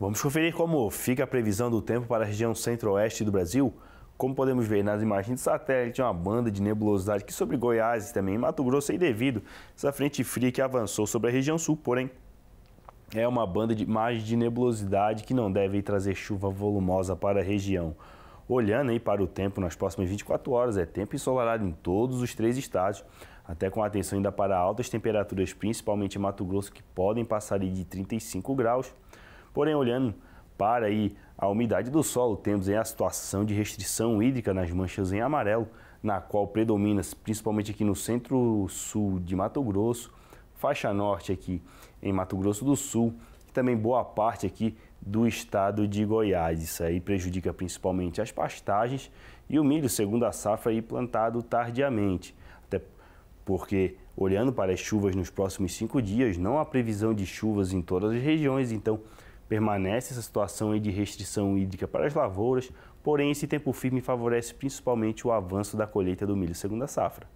Vamos conferir como fica a previsão do tempo para a região centro-oeste do Brasil. Como podemos ver nas imagens de satélite, uma banda de nebulosidade que sobre Goiás e também Mato Grosso é devido essa frente fria que avançou sobre a região sul, porém é uma banda de mais de nebulosidade que não deve trazer chuva volumosa para a região. Olhando aí para o tempo nas próximas 24 horas, é tempo ensolarado em todos os três estados, até com atenção ainda para altas temperaturas, principalmente em Mato Grosso, que podem passar de 35 graus. Porém, olhando para aí a umidade do solo, temos aí a situação de restrição hídrica nas manchas em amarelo, na qual predomina principalmente aqui no centro-sul de Mato Grosso, faixa norte aqui em Mato Grosso do Sul e também boa parte aqui do estado de Goiás. Isso aí prejudica principalmente as pastagens e o milho, segundo a safra, aí plantado tardiamente. Até porque, olhando para as chuvas nos próximos cinco dias, não há previsão de chuvas em todas as regiões, então Permanece essa situação de restrição hídrica para as lavouras, porém esse tempo firme favorece principalmente o avanço da colheita do milho segunda safra.